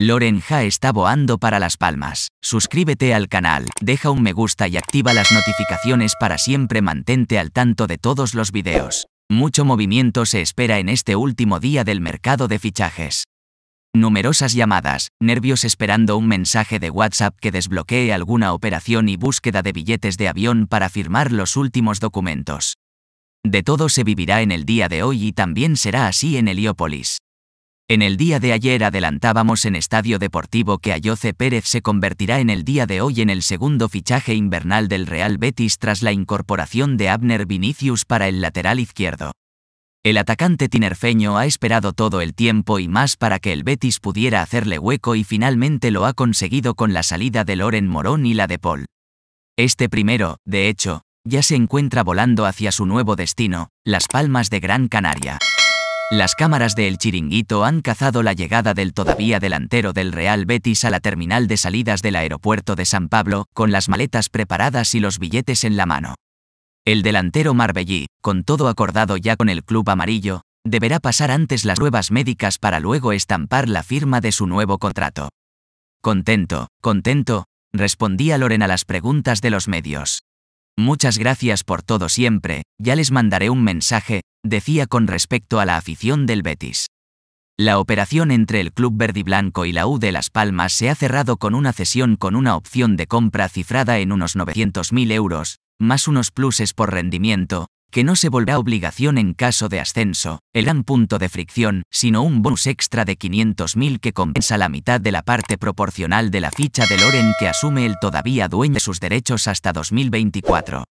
Lorenja está boando para Las Palmas. Suscríbete al canal, deja un me gusta y activa las notificaciones para siempre mantente al tanto de todos los videos. Mucho movimiento se espera en este último día del mercado de fichajes. Numerosas llamadas, nervios esperando un mensaje de WhatsApp que desbloquee alguna operación y búsqueda de billetes de avión para firmar los últimos documentos. De todo se vivirá en el día de hoy y también será así en Heliópolis. En el día de ayer adelantábamos en Estadio Deportivo que Ayoce Pérez se convertirá en el día de hoy en el segundo fichaje invernal del Real Betis tras la incorporación de Abner Vinicius para el lateral izquierdo. El atacante tinerfeño ha esperado todo el tiempo y más para que el Betis pudiera hacerle hueco y finalmente lo ha conseguido con la salida de Loren Morón y la de Paul. Este primero, de hecho, ya se encuentra volando hacia su nuevo destino, Las Palmas de Gran Canaria. Las cámaras de El Chiringuito han cazado la llegada del todavía delantero del Real Betis a la terminal de salidas del aeropuerto de San Pablo, con las maletas preparadas y los billetes en la mano. El delantero marbellí, con todo acordado ya con el club amarillo, deberá pasar antes las pruebas médicas para luego estampar la firma de su nuevo contrato. Contento, contento, respondía Loren a las preguntas de los medios. Muchas gracias por todo siempre, ya les mandaré un mensaje, decía con respecto a la afición del Betis. La operación entre el Club Verdiblanco y la U de Las Palmas se ha cerrado con una cesión con una opción de compra cifrada en unos 900.000 euros, más unos pluses por rendimiento, que no se volverá obligación en caso de ascenso, el gran punto de fricción, sino un bonus extra de 500.000 que compensa la mitad de la parte proporcional de la ficha de Loren que asume el todavía dueño de sus derechos hasta 2024.